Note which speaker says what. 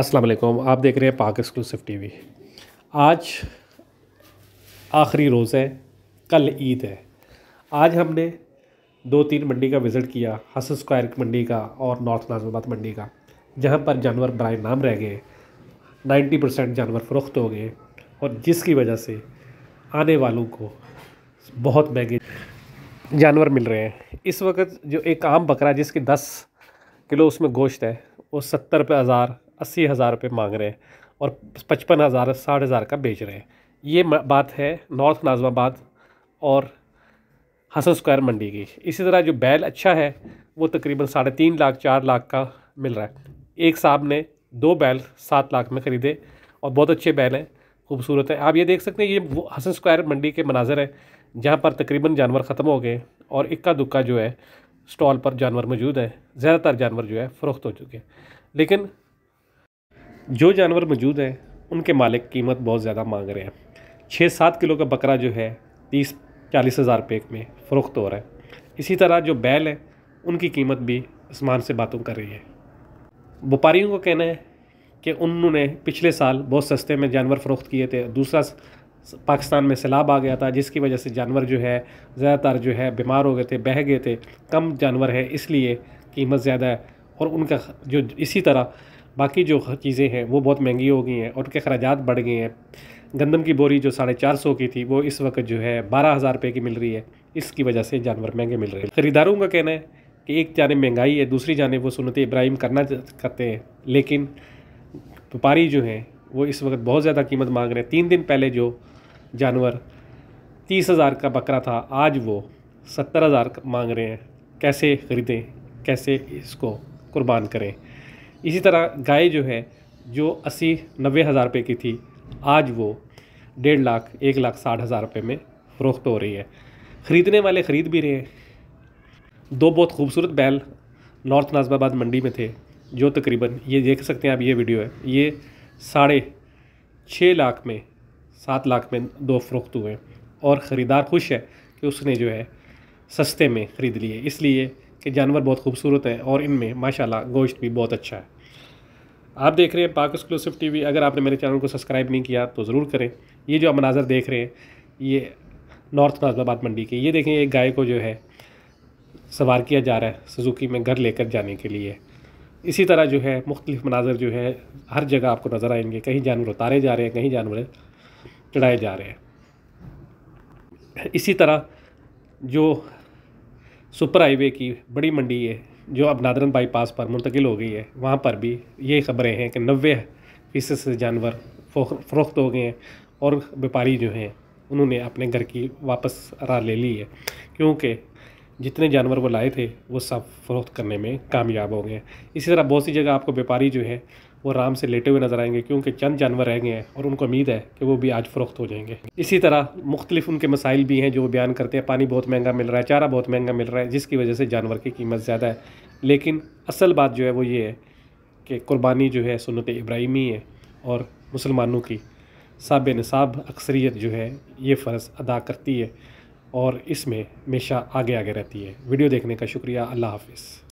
Speaker 1: अस्सलाम वालेकुम आप देख रहे हैं पाक एक्सक्लूसिव टीवी आज आखिरी रोज़ है कल ईद है आज हमने दो तीन मंडी का विज़िट किया हसन स्क्वायर मंडी का और नॉर्थ नाजमाबाद मंडी का जहाँ पर जानवर बर नाम रह गए 90 परसेंट जानवर फरोख्त हो गए और जिसकी वजह से आने वालों को बहुत महंगे जानवर मिल रहे हैं इस वक्त जो एक आम बकरा जिसकी दस किलो उसमें गोश्त है वो सत्तर रुपये हज़ार अस्सी हज़ार रुपये मांग रहे हैं और पचपन हज़ार साठ हज़ार का बेच रहे हैं ये बात है नॉर्थ नाजमाबाद और हसन स्क्वायर मंडी की इसी तरह जो बैल अच्छा है वो तकरीबन साढ़े तीन लाख चार लाख का मिल रहा है एक साहब ने दो बैल सात लाख में ख़रीदे और बहुत अच्छे बैल हैं खूबसूरत हैं आप ये देख सकते हैं ये वो हसन स्क्वायर मंडी के मनाजर हैं जहाँ पर तकरीबन जानवर ख़त्म हो गए और इक्का दुक्का जो है स्टॉल पर जानवर मौजूद हैं ज़्यादातर जानवर जो है फ़रोख्त हो चुके हैं लेकिन जो जानवर मौजूद हैं उनके मालिक कीमत बहुत ज़्यादा मांग रहे हैं छः सात किलो का बकरा जो है तीस चालीस हज़ार रुपये में फ़रोख्त हो रहा है इसी तरह जो बैल है उनकी कीमत भी आसमान से बातों कर रही है व्यापारियों का कहना है कि उन्होंने पिछले साल बहुत सस्ते में जानवर फ़रोख्त किए थे दूसरा पाकिस्तान में सैलाब आ गया था जिसकी वजह से जानवर जो है ज़्यादातर जो है बीमार हो गए थे बह गए थे कम जानवर है इसलिए कीमत ज़्यादा है और उनका जो इसी तरह बाकी जो चीज़ें हैं वो बहुत महंगी हो गई हैं और उनके अखराज बढ़ गए हैं गंदम की बोरी जो साढ़े चार सौ की थी वो इस वक्त जो है बारह हज़ार रुपये की मिल रही है इसकी वजह से जानवर महंगे मिल रहे हैं ख़रीदारों का कहना है कि एक जाने महंगाई है दूसरी जाने वो सुनत इब्राहिम करना करते हैं लेकिन व्यापारी जो हैं वो इस वक्त बहुत ज़्यादा कीमत मांग रहे हैं तीन दिन पहले जो जानवर तीस हज़ार का बकरा था आज वो सत्तर हज़ार मांग रहे हैं कैसे ख़रीदें कैसे इसको कुर्बान करें इसी तरह गाय जो है जो अस्सी नब्बे हज़ार रुपये की थी आज वो डेढ़ लाख एक लाख साठ हज़ार रुपये में फ़रोख्त हो रही है ख़रीदने वाले ख़रीद भी रहे हैं दो बहुत खूबसूरत बैल नॉर्थ नाजमाबाद मंडी में थे जो तकरीबन ये देख सकते हैं आप ये वीडियो है ये साढ़े छः लाख में सात लाख में दो फ़रोख्त हुए और ख़रीदार खुश है कि उसने जो है सस्ते में ख़रीद लिए इसलिए कि जानवर बहुत खूबसूरत हैं और इनमें माशाल्लाह गोश्त भी बहुत अच्छा है आप देख रहे हैं पाक एक्सक्लूसिव टीवी अगर आपने मेरे चैनल को सब्सक्राइब नहीं किया तो ज़रूर करें ये जो आप मनाजर देख रहे हैं ये नॉर्थ नाजमाबाद मंडी के ये देखें एक गाय को जो है सवार किया जा रहा है सुजुकी में घर लेकर जाने के लिए इसी तरह जो है मुख्तलिफ मनाजर जो है हर जगह आपको नज़र आएंगे कहीं जानवर उतारे जा रहे हैं कहीं जानवर चढ़ाए जा रहे हैं इसी तरह जो सुपर हाईवे की बड़ी मंडी है जो अब नादरन बाईपास पर मुंतकिल हो गई है वहाँ पर भी ये खबरें हैं कि नबे फीसद से जानवर फरोख्त हो गए हैं और व्यापारी जो हैं उन्होंने अपने घर की वापस राह ले ली है क्योंकि जितने जानवर वो लाए थे वो सब फरोख्त करने में कामयाब हो गए इसी तरह बहुत सी जगह आपको व्यापारी जो है वो आराम से लेटे हुए नज़र आएंगे क्योंकि चंद जानवर रह गए हैं और उनको उम्मीद है कि वो भी आज फरोख्त हो जाएंगे इसी तरह मुख्तलिफ उनके मसाइल भी हैं जो बयान करते हैं पानी बहुत महंगा मिल रहा है चारा बहुत महंगा मिल रहा है जिसकी वजह से जानवर की कीमत ज़्यादा है लेकिन असल बात जो है वो ये है कि कुर्बानी जो है सुनत इब्राहिमी है और मुसलमानों की साब नसाब अक्सरियत जो है ये फ़र्ज़ अदा करती है और इसमें हमेशा आगे आगे रहती है वीडियो देखने का शुक्रिया अल्लाह हाफिज़